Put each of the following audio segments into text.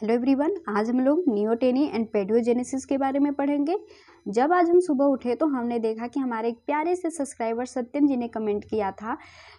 hello everyone आज हम लोग नियोटेनी एंड पेडियोजेनेसिस के बारे में पढ़ेंगे जब आज हम सुबह उठे तो हमने देखा कि हमारे एक प्यारे से सब्सक्राइबर सत्यम जी ने कमेंट किया था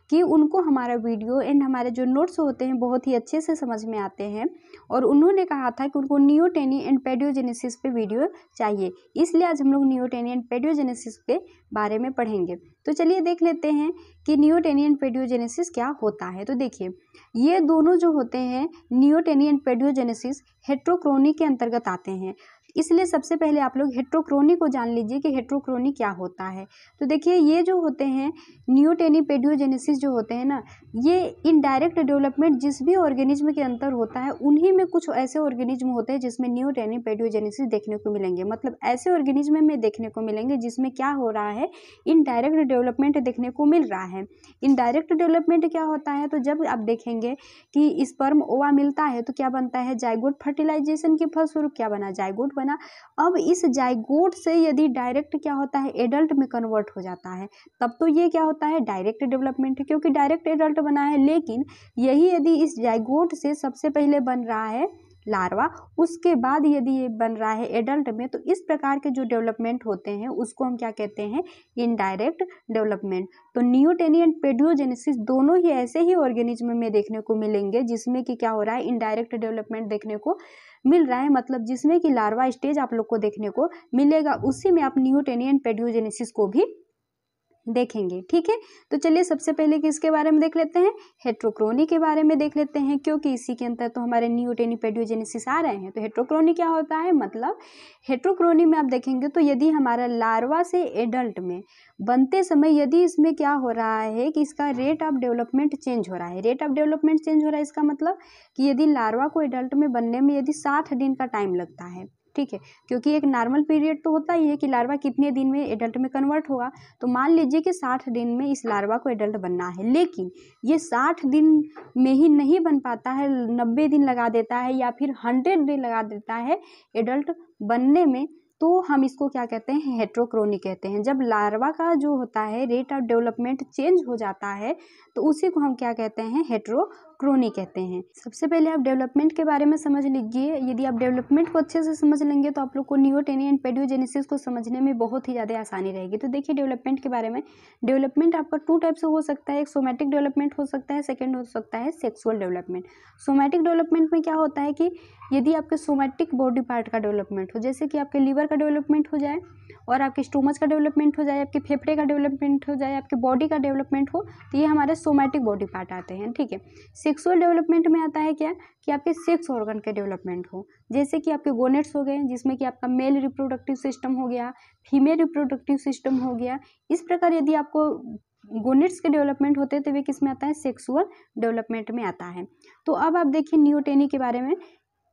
कि उनको हमारा वीडियो एंड हमारे जो नोट्स होते हैं बहुत ही अच्छे से समझ में आते हैं और उन्होंने कहा था कि उनको नियोटेनी एंड पेडियोजेनेसिस पे वीडियो चाहिए इसलिए आज हम लोग नियोटेनी एंड पेडियोजेनेसिस के बारे में पढ़ेंगे तो चलिए देख लेते हैं कि नियोटेनी एंड पेडियोजेनेसिस क्या होता है तो देखिए ये दोनों जो होते हैं नियोटेनी एंड पेडियोजेनेसिस हेट्रोक्रोनी के अंतर्गत आते हैं इसलिए सबसे पहले आप लोग हेट्रोक्रोनी को जान लीजिए कि हेट्रोक्रोनी क्या होता है तो देखिए ये जो होते हैं न्यूटेनी पेडियोजेनेसिस जो होते हैं ना ये इनडायरेक्ट डेवलपमेंट जिस भी ऑर्गेनिज्म के अंतर होता है उन्हीं में कुछ ऐसे ऑर्गेनिज्म होते हैं जिसमें न्यूटेनी पेडियोजेनेसिस देखने को मिलेंगे मतलब ऐसे ऑर्गेनिज्म में देखने को मिलेंगे जिसमें क्या हो रहा है इनडायरेक्ट डेवलपमेंट देखने को मिल रहा है इनडायरेक्ट डेवलपमेंट क्या होता है तो जब आप देखेंगे कि स्पर्म ओवा मिलता है तो क्या बनता है जायगोड फर्टिलाइजेशन के फलस्वरूप क्या बना जायगोड बना अब इस जाइगोट से यदि डायरेक्ट क्या होता है एडल्ट में कन्वर्ट हो जाता है तब तो ये क्या होता है डायरेक्ट डेवलपमेंट है क्योंकि डायरेक्ट एडल्ट बना है लेकिन यही यदि इस जाइगोट से सबसे पहले बन रहा है लार्वा उसके बाद यदि ये बन रहा है एडल्ट में तो इस प्रकार के जो डेवलपमेंट होते हैं उसको हम क्या कहते हैं इनडायरेक्ट डेवलपमेंट तो न्यूटेनियन पेडियोजेनेसिस दोनों ही ऐसे ही ऑर्गेनिज्म में देखने को मिलेंगे जिसमें कि क्या हो रहा है इनडायरेक्ट डेवलपमेंट देखने को मिल रहा है मतलब जिसमें कि लार्वा स्टेज आप लोग को देखने को मिलेगा उसी में आप न्यूटेनियन पेड्यूजेनेसिस को भी देखेंगे ठीक है तो चलिए सबसे पहले किसके बारे में देख लेते हैं हेट्रोक्रोनी के बारे में देख लेते हैं क्योंकि इसी के अंतर तो हमारे न्यूटेनिपेडियोजेनेसिस आ रहे हैं तो हेट्रोक्रोनी क्या होता है मतलब हेट्रोक्रोनी में आप देखेंगे तो यदि हमारा लार्वा से एडल्ट में बनते समय यदि इसमें क्या हो रहा है कि इसका रेट ऑफ डेवलपमेंट चेंज हो रहा है रेट ऑफ डेवलपमेंट चेंज हो रहा है इसका मतलब कि यदि लार्वा को एडल्ट में बनने में यदि साठ दिन का टाइम लगता है ठीक है क्योंकि एक नॉर्मल पीरियड तो होता ही है कि लार्वा कितने दिन में एडल्ट में कन्वर्ट होगा तो मान लीजिए कि साठ दिन में इस लार्वा को एडल्ट बनना है लेकिन ये साठ दिन में ही नहीं बन पाता है नब्बे दिन लगा देता है या फिर हंड्रेड डे लगा देता है एडल्ट बनने में तो हम इसको क्या कहते हैं हेट्रोक्रोनी कहते हैं जब लार्वा का जो होता है रेट ऑफ डेवलपमेंट चेंज हो जाता है तो उसी को हम क्या कहते हैं हेट्रो क्रोनी कहते हैं सबसे पहले आप डेवलपमेंट के बारे में समझ लीजिए यदि आप डेवलपमेंट को अच्छे से समझ लेंगे तो आप लोग को न्यूटेनी एंड पेडियोजेनेसिस को समझने में बहुत ही ज़्यादा आसानी रहेगी तो देखिए डेवलपमेंट के बारे में डेवलपमेंट आपका टू टाइप से हो सकता है एक सोमेटिक डेवलपमेंट हो सकता है सेकेंड हो सकता है सेक्सुअल डेवलपमेंट सोमेटिक डेवलपमेंट में क्या होता है कि यदि आपके सोमेटिक बॉडी पार्ट का डेवलपमेंट हो जैसे कि आपके लीवर का डेवलपमेंट हो जाए और आपके स्टोमस का डेवलपमेंट हो जाए आपके फेफड़े का डेवलपमेंट हो जाए आपके बॉडी का डेवलपमेंट हो तो ये हमारे सोमेटिक बॉडी पार्ट आते हैं ठीक है सेक्सुअल डेवलपमेंट में आता है क्या कि आपके सेक्स ऑर्गन के डेवलपमेंट हो जैसे कि आपके गोनेट्स हो गए जिसमें कि आपका मेल रिप्रोडक्टिव सिस्टम हो गया फीमेल रिप्रोडक्टिव सिस्टम हो गया इस प्रकार यदि आपको गोनेट्स के डेवलपमेंट होते तो वे किस में आता है सेक्सुअल डेवलपमेंट में आता है तो अब आप देखिए न्यूटेनी के बारे में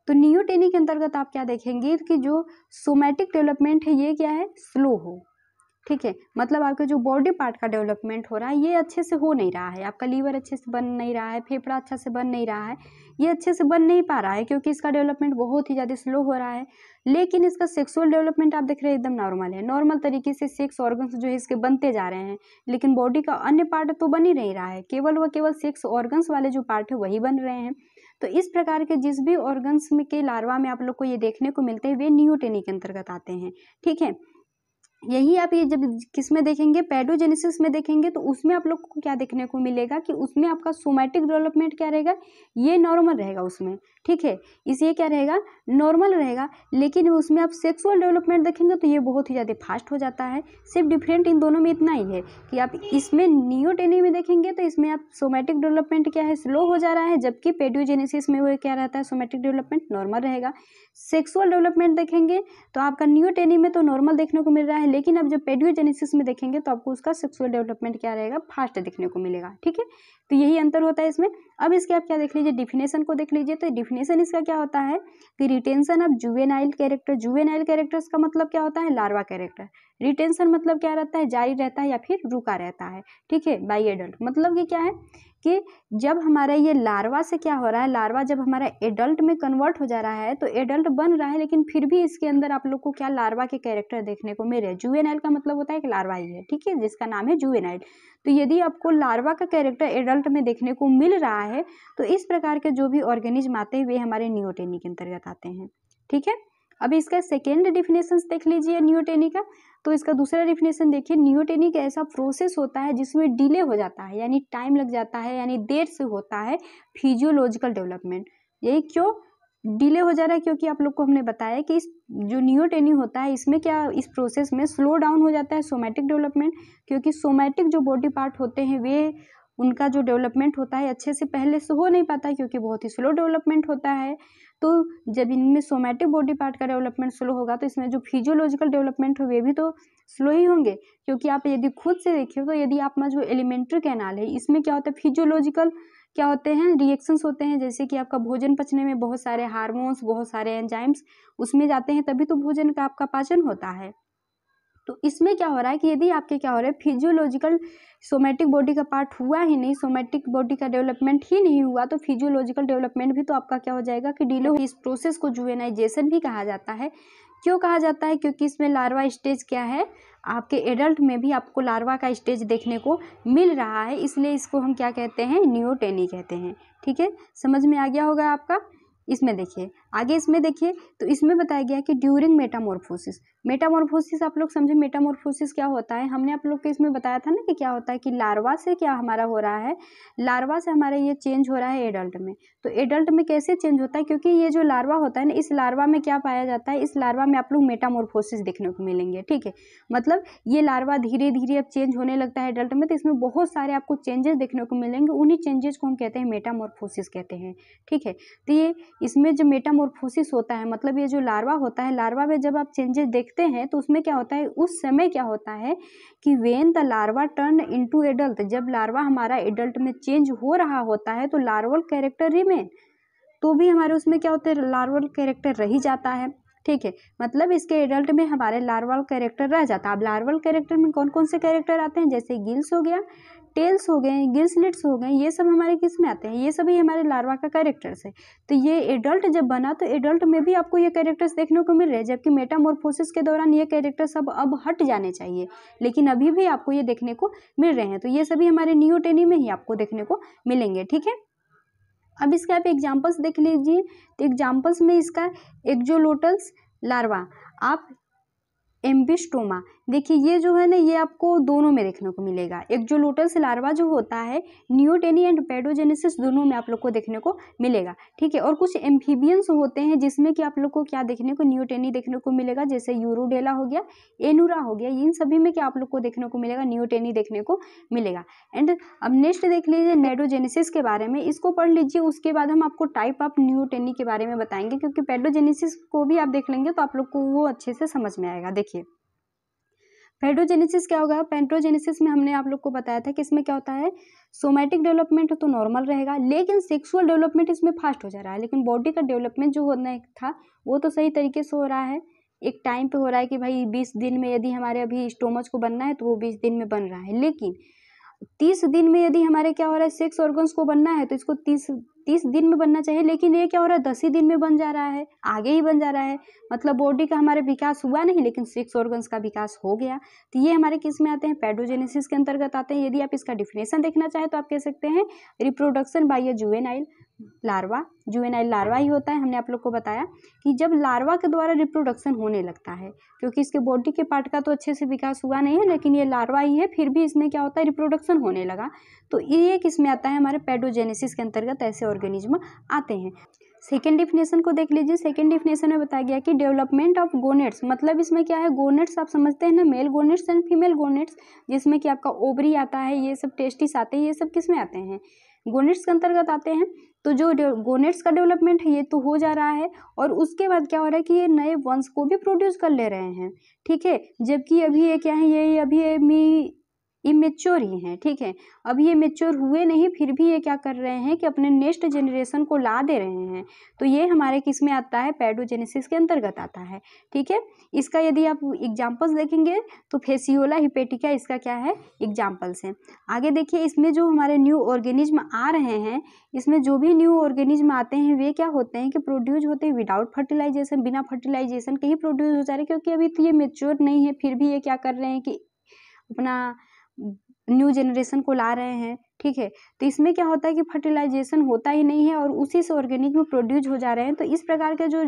तो न्यूटेनी के अंतर्गत आप क्या देखेंगे कि जो सोमैटिक डेवलपमेंट है ये क्या है स्लो हो ठीक है मतलब आपके जो बॉडी पार्ट का डेवलपमेंट हो रहा है ये अच्छे से हो नहीं रहा है आपका लीवर अच्छे से बन नहीं रहा है फेफड़ा अच्छा से बन नहीं रहा है ये अच्छे से बन नहीं पा रहा है क्योंकि इसका डेवलपमेंट बहुत ही ज़्यादा स्लो हो रहा है लेकिन इसका सेक्सुअल डेवलपमेंट आप देख रहे हैं एकदम नॉर्मल है नॉर्मल तरीके से सेक्स ऑर्गन्स जो है इसके बनते जा रहे हैं लेकिन बॉडी का अन्य पार्ट तो बन ही नहीं रहा है केवल व केवल सेक्स ऑर्गन्स वाले जो पार्ट है वही बन रहे हैं तो इस प्रकार के जिस भी ऑर्गन्स में के लार्वा में आप लोग को ये देखने को मिलते हैं वे न्यूटेनी के अंतर्गत आते हैं ठीक है यही आप ये जब किस में देखेंगे पेडोजेनेसिस में देखेंगे तो उसमें आप लोग को क्या देखने को मिलेगा कि उसमें आपका सोमैटिक डेवलपमेंट क्या रहेगा ये नॉर्मल रहेगा उसमें ठीक है इसलिए क्या रहेगा नॉर्मल रहेगा लेकिन उसमें आप सेक्सुअल डेवलपमेंट देखेंगे तो ये बहुत ही ज़्यादा फास्ट हो जाता है सिर्फ डिफरेंट इन दोनों में इतना ही है कि आप इसमें नियोटेनी में देखेंगे तो इसमें आप सोमैटिक डेवलपमेंट क्या है स्लो हो जा रहा है जबकि पेडियोजेनेसिस में वो क्या रहता है सोमैटिक डेवलपमेंट नॉर्मल रहेगा सेक्सुअल डेवलपमेंट देखेंगे तो आपका न्यूटेनी में तो नॉर्मल देखने को मिल रहा है लेकिन अब जब पेडियोजेनेसिस में देखेंगे तो आपको उसका सेक्सुअल डेवलपमेंट क्या रहेगा फास्ट देखने को मिलेगा ठीक है तो यही अंतर होता है इसमें अब इसके आप क्या देख लीजिए डिफिनेशन को देख लीजिए तो डिफिनेशन इसका क्या होता है कि retention of juvenile character juvenile characters का मतलब क्या होता है लार्वा कैरेक्टर रिटेंशन मतलब क्या रहता है जारी रहता है या फिर रुका रहता है ठीक है बाई एडल्ट मतलब कि क्या है कि जब हमारा ये लार्वा से क्या हो रहा है लार्वा जब हमारा एडल्ट में कन्वर्ट हो जा रहा है तो एडल्ट बन रहा है लेकिन फिर भी इसके अंदर आप लोग को क्या लार्वा के कैरेक्टर देखने को मिल रहे हैं जुएनाइल का मतलब होता है कि लार्वा ही है ठीक है जिसका नाम है जुएनाइल तो यदि आपको लार्वा का कैरेक्टर एडल्ट में देखने को मिल रहा है तो इस प्रकार के जो भी ऑर्गेनिज्म आते हैं वे हमारे न्यूटेनी के अंतर्गत आते हैं ठीक है अभी इसका सेकेंड डिफिनेशन देख लीजिए न्यूटेनी का तो इसका दूसरा डिफिनेशन देखिए का ऐसा प्रोसेस होता है जिसमें डिले हो जाता है यानी टाइम लग जाता है यानी देर से होता है फिजियोलॉजिकल डेवलपमेंट यही क्यों डिले हो जा रहा है क्योंकि आप लोग को हमने बताया कि इस जो न्यूटेनी होता है इसमें क्या इस प्रोसेस में स्लो डाउन हो जाता है सोमैटिक डेवलपमेंट क्योंकि सोमैटिक जो बॉडी पार्ट होते हैं वे उनका जो डेवलपमेंट होता है अच्छे से पहले से हो नहीं पाता क्योंकि बहुत ही स्लो डेवलपमेंट होता है तो जब इनमें सोमैटिक बॉडी पार्ट का डेवलपमेंट स्लो होगा तो इसमें जो फिजियोलॉजिकल डेवलपमेंट हो वे भी तो स्लो ही होंगे क्योंकि आप यदि खुद से देखिए तो यदि आपका जो एलिमेंट्री कैनाल है इसमें क्या होता है फिजियोलॉजिकल क्या होते हैं रिएक्शंस होते हैं जैसे कि आपका भोजन पचने में बहुत सारे हार्मोन्स बहुत सारे एंजाइम्स उसमें जाते हैं तभी तो भोजन का आपका पाचन होता है तो इसमें क्या हो रहा है कि यदि आपके क्या हो रहा है फिजियोलॉजिकल सोमेटिक बॉडी का पार्ट हुआ ही नहीं सोमेटिक बॉडी का डेवलपमेंट ही नहीं हुआ तो फिजियोलॉजिकल डेवलपमेंट भी तो आपका क्या हो जाएगा कि डीलो इस प्रोसेस को जुवेनाइजेशन भी कहा जाता है क्यों कहा जाता है क्योंकि इसमें लार्वा स्टेज क्या है आपके एडल्ट में भी आपको लार्वा का स्टेज देखने को मिल रहा है इसलिए इसको हम क्या कहते हैं न्यूटेनी कहते हैं ठीक है समझ में आ गया होगा आपका इसमें देखिए आगे इसमें देखिए तो इसमें बताया गया कि ड्यूरिंग मेटामोरफोसिस मेटामोरफोसिस आप लोग समझे मेटामोरफोसिस क्या होता है हमने आप लोग को इसमें बताया था ना कि क्या होता है कि लार्वा से क्या हमारा हो रहा है लार्वा से हमारा ये चेंज हो रहा है एडल्ट में तो एडल्ट में कैसे चेंज होता है क्योंकि ये जो लार्वा होता है ना इस लार्वा में क्या पाया जाता है इस लार्वा में आप लोग मेटामोरफोसिस देखने को मिलेंगे ठीक है मतलब ये लार्वा धीरे धीरे अब चेंज होने लगता है एडल्ट में तो इसमें बहुत सारे आपको चेंजेस देखने को मिलेंगे उन्हीं चेंजेस को हम कहते हैं मेटामोरफोसिस कहते हैं ठीक है तो ये इसमें जो मेटामोर मेटामोरफोसिस होता है मतलब ये जो लार्वा होता है लार्वा में जब आप चेंजेस देखते हैं तो उसमें क्या होता है उस समय क्या होता है कि when the larva turn into adult जब लार्वा हमारा एडल्ट में चेंज हो रहा होता है तो लार्वल कैरेक्टर रिमेन तो भी हमारे उसमें क्या होता है लार्वल कैरेक्टर रह जाता है ठीक है मतलब इसके एडल्ट में हमारे लार्वल कैरेक्टर रह जाता है अब लार्वल कैरेक्टर में कौन कौन से कैरेक्टर आते हैं जैसे गिल्स हो गया टेल्स हो गए गिल्सलेट्स हो गए ये सब हमारे किस में आते हैं ये सभी हमारे लार्वा का कैरेक्टर्स है तो ये एडल्ट जब बना तो एडल्ट में भी आपको ये कैरेक्टर्स देखने को मिल रहे हैं जबकि मेटामोरफोसिस के दौरान ये कैरेक्टर सब अब हट जाने चाहिए लेकिन अभी भी आपको ये देखने को मिल रहे हैं तो ये सभी हमारे न्यूटेनी में ही आपको देखने को मिलेंगे ठीक है अब इसके आप एग्जाम्पल्स देख लीजिए तो एग्जाम्पल्स में इसका एक्जोलोटल्स लार्वा आप एम्बिस्टोमा देखिए ये जो है ना ये आपको दोनों में देखने को मिलेगा एक जो लोटल लार्वा जो होता है न्यूटेनी एंड पेडोजेनेसिस दोनों में आप लोग को देखने को मिलेगा ठीक है और कुछ एम्फीबियंस होते हैं जिसमें कि आप लोग को क्या देखने को न्यूटेनी देखने को मिलेगा जैसे यूरोडेला हो गया एनूरा हो गया इन सभी में क्या आप लोग को देखने को मिलेगा न्यूटेनी देखने को मिलेगा एंड अब नेक्स्ट देख लीजिए नेडोजेनेसिस के बारे में इसको पढ़ लीजिए उसके बाद हम आपको टाइप ऑफ न्यूटेनी के बारे में बताएंगे क्योंकि पेडोजेनेसिस को भी आप देख लेंगे तो आप लोग को वो अच्छे से समझ में आएगा देखिए फेडोजेनेसिस क्या होगा पेंट्रोजेनेसिस में हमने आप लोग को बताया था कि इसमें क्या होता है सोमेटिक डेवलपमेंट तो नॉर्मल रहेगा लेकिन सेक्सुअल डेवलपमेंट इसमें फास्ट हो जा रहा है लेकिन बॉडी का डेवलपमेंट जो होना था वो तो सही तरीके से हो रहा है एक टाइम पे हो रहा है कि भाई बीस दिन में यदि हमारे अभी स्टोमच को बनना है तो वो बीस दिन में बन रहा है लेकिन तीस दिन में यदि हमारे क्या हो रहा है सेक्स ऑर्गन्स को बनना है तो इसको तीस तीस दिन में बनना चाहिए लेकिन ये क्या हो रहा है दस ही दिन में बन जा रहा है आगे ही बन जा रहा है मतलब बॉडी का हमारे विकास हुआ नहीं लेकिन सिक्स ऑर्गन्स का विकास हो गया तो ये हमारे किस में आते हैं पेडोजेनेसिस के अंतर्गत आते हैं यदि आप इसका डिफिनेशन देखना चाहें तो आप कह सकते हैं reproduction by a juvenile larva juvenile larva ही होता है हमने आप लोग को बताया कि जब लार्वा के द्वारा रिप्रोडक्शन होने लगता है क्योंकि इसके बॉडी के पार्ट का तो अच्छे से विकास हुआ नहीं है लेकिन ये लार्वा ही है फिर भी इसमें क्या होता है रिप्रोडक्शन होने लगा तो ये किसमें आता है हमारे पेडोजेनेसिस के अंतर्गत ऐसे ऑर्गेनिज्म आते हैं सेकेंड डिफिनेशन को देख लीजिए सेकेंड डिफिनेशन में बताया गया कि डेवलपमेंट ऑफ गोनेट्स मतलब इसमें क्या है गोनेट्स आप समझते हैं ना male gonads and female gonads जिसमें कि आपका ओवरी आता है ये सब टेस्टिस आते हैं ये सब किस में आते हैं गोनेट्स के अंतर्गत आते हैं तो जो गोनेट्स का डेवलपमेंट है ये तो हो जा रहा है और उसके बाद क्या हो रहा है कि ये नए वंश को भी प्रोड्यूस कर ले रहे हैं ठीक है जबकि अभी ये क्या है ये अभी ये मेच्योर ही हैं ठीक है अब ये मेच्योर हुए नहीं फिर भी ये क्या कर रहे हैं कि अपने नेक्स्ट जनरेशन को ला दे रहे हैं तो ये हमारे किस में आता है पैडोजेनेसिस के अंतर्गत आता है ठीक है इसका यदि आप एग्जाम्पल्स देखेंगे तो फेसियोला हिपेटिका इसका क्या है एग्जाम्पल्स हैं आगे देखिए इसमें जो हमारे न्यू ऑर्गेनिज्म आ रहे हैं इसमें जो भी न्यू ऑर्गेनिज्म आते हैं वे क्या होते हैं कि प्रोड्यूस होते हैं विदाउट फर्टिलाइजेशन बिना फर्टिलाइजेशन के ही प्रोड्यूस हो जा रहे हैं क्योंकि अभी तो ये मेच्योर नहीं है फिर भी ये क्या कर रहे हैं कि अपना न्यू जनरेशन को ला रहे हैं ठीक है तो इसमें क्या होता है कि फर्टिलाइजेशन होता ही नहीं है और उसी से ऑर्गेनिक में प्रोड्यूस हो जा रहे हैं तो इस प्रकार के जो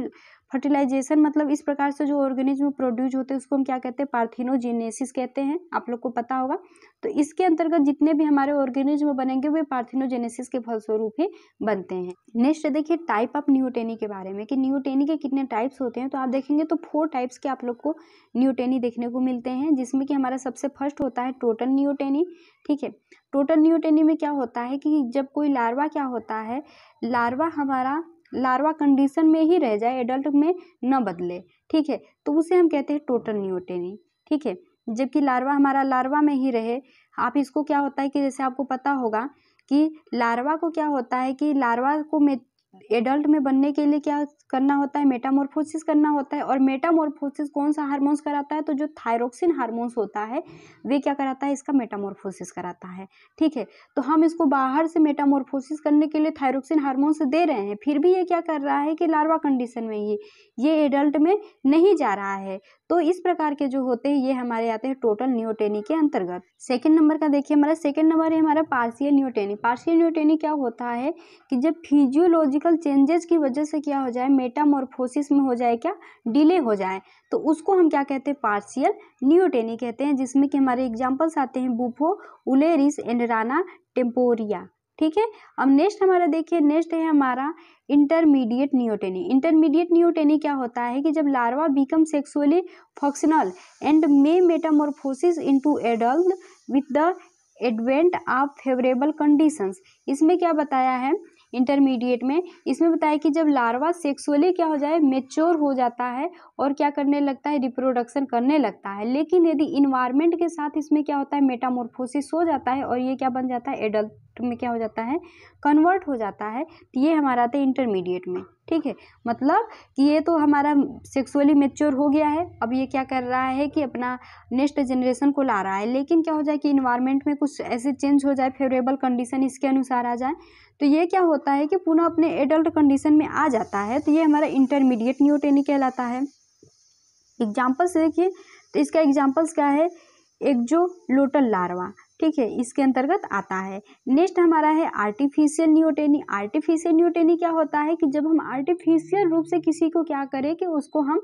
फर्टिलाइजेशन मतलब इस प्रकार से जो ऑर्गेनिज्म प्रोड्यूस होते हैं उसको हम क्या कहते हैं पार्थिनोजेनेसिस कहते हैं आप लोग को पता होगा तो इसके अंतर्गत जितने भी हमारे ऑर्गेनिज्म बनेंगे वे पार्थिनोजेनेसिस के फलस्वरूप ही बनते हैं नेक्स्ट देखिए टाइप ऑफ न्यूटेनी के बारे में कि न्यूटेनी के कितने टाइप्स होते हैं तो आप देखेंगे तो फोर टाइप्स के आप लोग को न्यूटेनी देखने को मिलते हैं जिसमें कि हमारा सबसे फर्स्ट होता है टोटल न्यूटेनी ठीक है टोटल न्यूटेनी में क्या होता है कि जब कोई लार्वा क्या होता है लार्वा हमारा लार्वा कंडीशन में ही रह जाए एडल्ट में न बदले ठीक है तो उसे हम कहते हैं टोटल न्यूटेनी ठीक है जबकि लार्वा हमारा लार्वा में ही रहे आप इसको क्या होता है कि जैसे आपको पता होगा कि लार्वा को क्या होता है कि लार्वा को एडल्ट में बनने के लिए क्या करना होता है मेटामोरफोसिस करना होता है और मेटामोरफोसिस कौन सा हार्मोन्स कराता है तो जो थायरोक्सिन हार्मोन्स होता है वे क्या कराता है इसका मेटामोरफोसिस कराता है ठीक है तो हम इसको बाहर से मेटामोरफोसिस करने के लिए थायरोक्सिन हार्मोन्स दे रहे हैं फिर भी ये क्या कर रहा है कि लार्वा कंडीशन में ही ये एडल्ट में नहीं जा रहा है तो इस प्रकार के जो होते हैं ये हमारे आते हैं टोटल न्यूटेनी के अंतर्गत सेकेंड नंबर का देखिए हमारा सेकेंड नंबर है हमारा पार्सियल न्यूटेनी पार्सियल न्यूटेनी क्या होता है कि जब फिजियोलॉजिकल केमिकल चेंजेस की वजह से क्या हो जाए मेटामोरफोसिस में हो जाए क्या डिले हो जाए तो उसको हम क्या कहते हैं पार्शियल न्यूटेनी कहते हैं जिसमें कि हमारे एग्जाम्पल्स आते हैं बुफो उलेरिस एंड राना टेम्पोरिया ठीक है अब नेक्स्ट हमारा देखिए नेक्स्ट है हमारा इंटरमीडिएट न्यूटेनी इंटरमीडिएट न्यूटेनी क्या होता है कि जब larva become sexually functional and may metamorphosis into adult with the advent of favourable conditions इसमें क्या बताया है इंटरमीडिएट में इसमें बताया कि जब लार्वा सेक्सुअली क्या हो जाए मेच्योर हो जाता है और क्या करने लगता है रिप्रोडक्शन करने लगता है लेकिन यदि इन्वायरमेंट के साथ इसमें क्या होता है मेटामोरफोसिस हो जाता है और ये क्या बन जाता है एडल्ट में क्या हो जाता है कन्वर्ट हो जाता है तो ये हमारा आता है इंटरमीडिएट में ठीक है मतलब कि ये तो हमारा सेक्सुअली मेच्योर हो गया है अब ये क्या कर रहा है कि अपना नेक्स्ट जनरेशन को ला रहा है लेकिन क्या हो जाए कि इन्वायरमेंट में कुछ ऐसे चेंज हो जाए फेवरेबल कंडीशन इसके अनुसार आ जाए तो ये क्या होता है कि पुनः अपने एडल्ट कंडीशन में आ जाता है तो ये हमारा इंटरमीडिएट न्यूटेनी कहलाता है एग्जाम्पल्स देखिए तो इसका एग्जाम्पल्स क्या है एक जो लोटल लार्वा ठीक है इसके अंतर्गत आता है नेक्स्ट हमारा है आर्टिफिशियल न्यूटेनी आर्टिफिशियल न्यूटेनी क्या होता है कि जब हम आर्टिफिशियल रूप से किसी को क्या करें कि उसको हम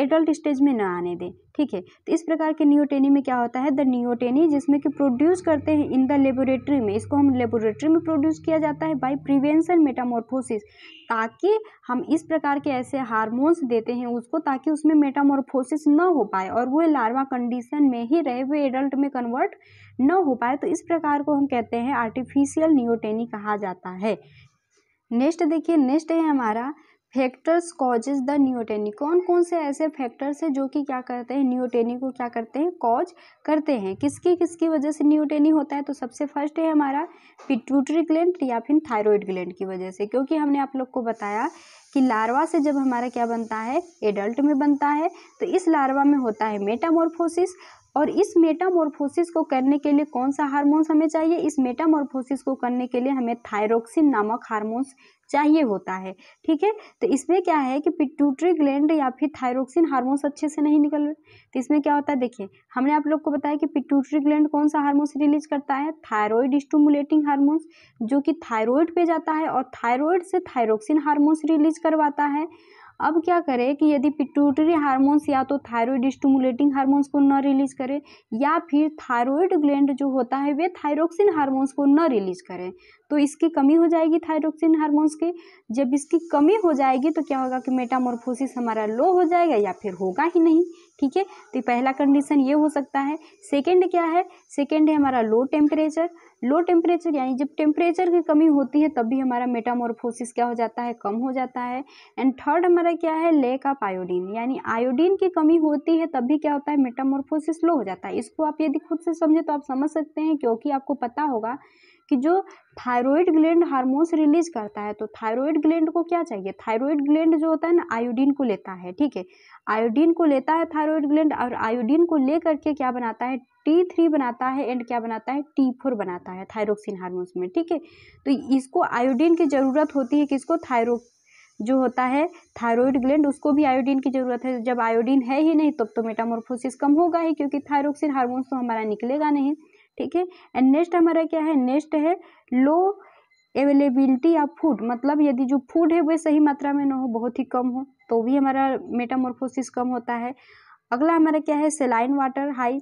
एडल्ट स्टेज में ना आने दें ठीक है तो इस प्रकार के नियोटेनी में क्या होता है द नियोटेनी जिसमें कि प्रोड्यूस करते हैं इन द लेबोरेटरी में इसको हम लेबोरेटरी में प्रोड्यूस किया जाता है बाय प्रिवेंशन मेटामॉर्फोसिस ताकि हम इस प्रकार के ऐसे हार्मोन्स देते हैं उसको ताकि उसमें मेटामोरफोसिस ना हो पाए और वो लार्वा कंडीशन में ही रहे हुए एडल्ट में कन्वर्ट ना हो पाए तो इस प्रकार को हम कहते हैं आर्टिफिशियल नियोटेनी कहा जाता है नेक्स्ट देखिए नेक्स्ट है हमारा फैक्टर्स कॉजेज द न्यूटेनिक कौन कौन से ऐसे फैक्टर्स हैं जो कि क्या करते हैं न्यूटेनी को क्या करते हैं कॉज करते हैं किसकी किसकी वजह से न्यूटेनी होता है तो सबसे फर्स्ट है हमारा पिट्यूटरी ग्लैंड या फिर थायरॉयड ग्लैंड की वजह से क्योंकि हमने आप लोग को बताया कि लार्वा से जब हमारा क्या बनता है एडल्ट में बनता है तो इस लार्वा में होता है मेटामोरफोसिस और इस मेटामोरफोसिस को करने के लिए कौन सा हार्मोन्स हमें चाहिए इस मेटामोरफोसिस को करने के लिए हमें थायरोक्सिन नामक हार्मोन्स चाहिए होता है ठीक है तो इसमें क्या है कि पिट्यूटरी ग्लैंड या फिर थायरोक्सिन हार्मोन्स अच्छे से नहीं निकल रहे तो इसमें क्या होता है देखिए हमने आप लोग को बताया कि पिट्यूटरी ग्लैंड कौन सा हार्मोन्स रिलीज करता है थायरॉयड स्टूमुलेटिंग हार्मोन्स जो कि थायरॉयड पे जाता है और थायरॉयड से थायरोक्सिन हार्मोन्स रिलीज करवाता है अब क्या करें कि यदि पिट्यूटरी हार्मोन्स या तो थायरॉयड स्टिमुलेटिंग हार्मोन्स को न रिलीज करें या फिर थायराइड ग्लैंड जो होता है वे थायरोक्सिन हार्मोन्स को न रिलीज करें तो इसकी कमी हो जाएगी थायरोक्सिन हार्मोन्स की जब इसकी कमी हो जाएगी तो क्या होगा कि मेटामोरफोसिस हमारा लो हो जाएगा या फिर होगा ही नहीं ठीक है तो पहला कंडीशन ये हो सकता है सेकेंड क्या है सेकेंड है हमारा लो टेम्परेचर लो टेम्परेचर यानी जब टेम्परेचर की कमी होती है तब भी हमारा मेटामोरफोसिस क्या हो जाता है कम हो जाता है एंड थर्ड हमारा क्या है लेक ऑफ आयोडीन यानी आयोडीन की कमी होती है तब भी क्या होता है मेटामोरफोसिस लो हो जाता है इसको आप यदि खुद से समझे तो आप समझ सकते हैं क्योंकि आपको पता होगा कि जो थायराइड ग्लैंड हार्मोन्स रिलीज करता है तो थायरॉयड ग्लैंड को क्या चाहिए थायराइड ग्लैंड जो होता है ना आयोडीन को लेता है ठीक है आयोडीन को लेता है थायरॉयड ग्लैंड और आयोडीन को ले करके क्या बनाता है टी थ्री बनाता है एंड क्या बनाता है टी फोर बनाता है थायरोक्सिन हार्मोन्स में ठीक है तो इसको आयोडीन की ज़रूरत होती है किसको थायरो जो होता है थायराइड ग्लैंड उसको भी आयोडीन की ज़रूरत है जब आयोडीन है ही नहीं तब तो, तो मेटामोरफोसिस कम होगा ही क्योंकि थायरोक्सिन हार्मोन्स तो हमारा निकलेगा नहीं ठीक है एंड नेक्स्ट हमारा क्या है नेक्स्ट है लो अवेलेबिलिटी ऑफ फूड मतलब यदि जो फूड है वह सही मात्रा में ना हो बहुत ही कम हो तो भी हमारा मेटामोरफोसिस कम होता है अगला हमारा क्या है सेलाइन वाटर हाई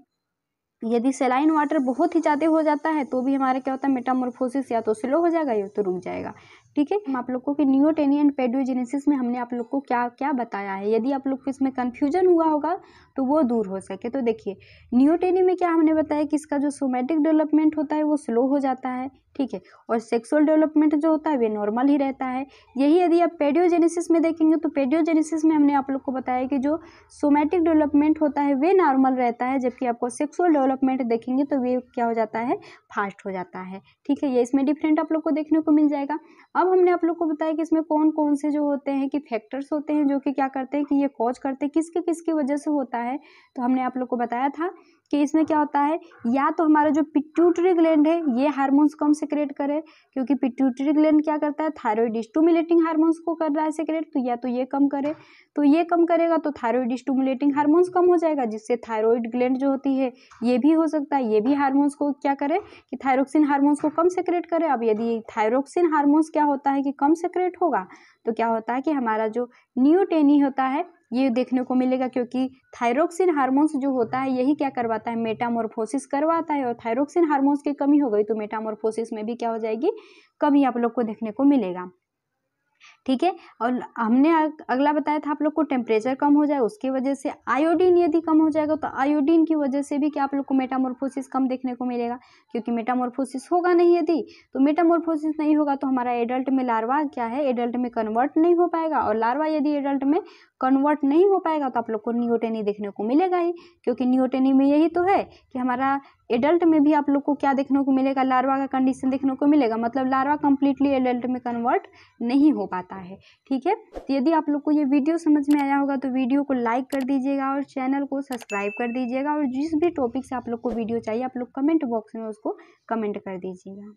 यदि सेलाइन वाटर बहुत ही ज़्यादा हो जाता है तो भी हमारा क्या होता है मेटामोरफोसिस या तो स्लो हो जाएगा या तो रुक जाएगा ठीक है हम आप लोग को कि न्यूटेनियन पेडियोजेनेसिस में हमने आप लोग को क्या क्या बताया है यदि आप लोग को इसमें कन्फ्यूजन हुआ होगा तो वो दूर हो सके तो देखिए न्यूटेनी में क्या हमने बताया कि इसका जो सोमेटिक डेवलपमेंट होता है वो स्लो हो जाता है ठीक है और सेक्सुअल डेवलपमेंट जो होता है वे नॉर्मल ही रहता है यही यदि आप पेडियोजेनेसिस में देखेंगे तो पेडियोजेनेसिस में हमने आप लोग को बताया कि जो सोमैटिक डेवलपमेंट होता है वे नॉर्मल रहता है जबकि आपको सेक्सुअल डेवलपमेंट देखेंगे तो वे क्या हो जाता है फास्ट हो जाता है ठीक है ये इसमें डिफरेंट आप लोग को देखने को मिल जाएगा अब हमने आप लोग को बताया कि इसमें कौन कौन से जो होते हैं कि फैक्टर्स होते हैं जो कि क्या करते हैं कि ये कॉज करते हैं किसके किसकी वजह से होता है तो हमने आप लोग को बताया था कि इसमें क्या होता है या तो हमारा जो पिट्यूटरी ग्लैंड है ये हार्मोन्स कम सिक्रेट करे क्योंकि पिट्यूटरी ग्लैंड क्या करता है थायरॉइड स्टूमुलेटिंग हार्मोन्स को कर रहा है सिक्रेट तो या तो ये कम करे तो ये कम करेगा तो थायराइड स्टूमुलेटिंग हार्मोन्स कम हो जाएगा जिससे थायराइड ग्लैंड जो होती है ये भी हो सकता है ये भी हार्मोन्स को क्या करे कि थायरोक्सिन हार्मोन्स को कम सिक्रेट करे अब यदि थायरोक्सिन हार्मोन्स क्या होता है कि कम सिक्रेट होगा तो क्या होता है कि हमारा जो न्यूटेनी होता है ये देखने को मिलेगा क्योंकि थायरोक्सिन हार्मोन्स जो होता है यही क्या करवाता है मेटामोरफोसिस करवाता है और थायरोक्सिन हार्मोन्स की कमी हो गई तो मेटामोरफोसिस में भी क्या हो जाएगी कमी आप लोग को देखने को मिलेगा ठीक है और हमने अगला बताया था आप लोग को टेम्परेचर कम हो जाए उसकी वजह से आयोडीन यदि कम हो जाएगा तो आयोडीन की वजह से भी क्या आप लोग को मेटामोरफोसिस कम देखने को मिलेगा क्योंकि मेटामोरफोसिस होगा नहीं यदि तो मेटामोरफोसिस नहीं होगा तो हमारा एडल्ट में लार्वा क्या है एडल्ट में कन्वर्ट नहीं हो पाएगा और लार्वा यदि एडल्ट में कन्वर्ट नहीं हो पाएगा तो आप लोग को न्यूटेनी देखने को मिलेगा ही क्योंकि न्यूटेनी में यही तो है कि हमारा एडल्ट में भी आप लोग को क्या देखने को मिलेगा लार्वा का कंडीशन देखने को मिलेगा मतलब लार्वा कम्प्लीटली एडल्ट में कन्वर्ट नहीं हो पाता है ठीक है तो यदि आप लोग को ये वीडियो समझ में आया होगा तो वीडियो को लाइक कर दीजिएगा और चैनल को सब्सक्राइब कर दीजिएगा और जिस भी टॉपिक से आप लोग को वीडियो चाहिए आप लोग कमेंट बॉक्स में उसको कमेंट कर दीजिएगा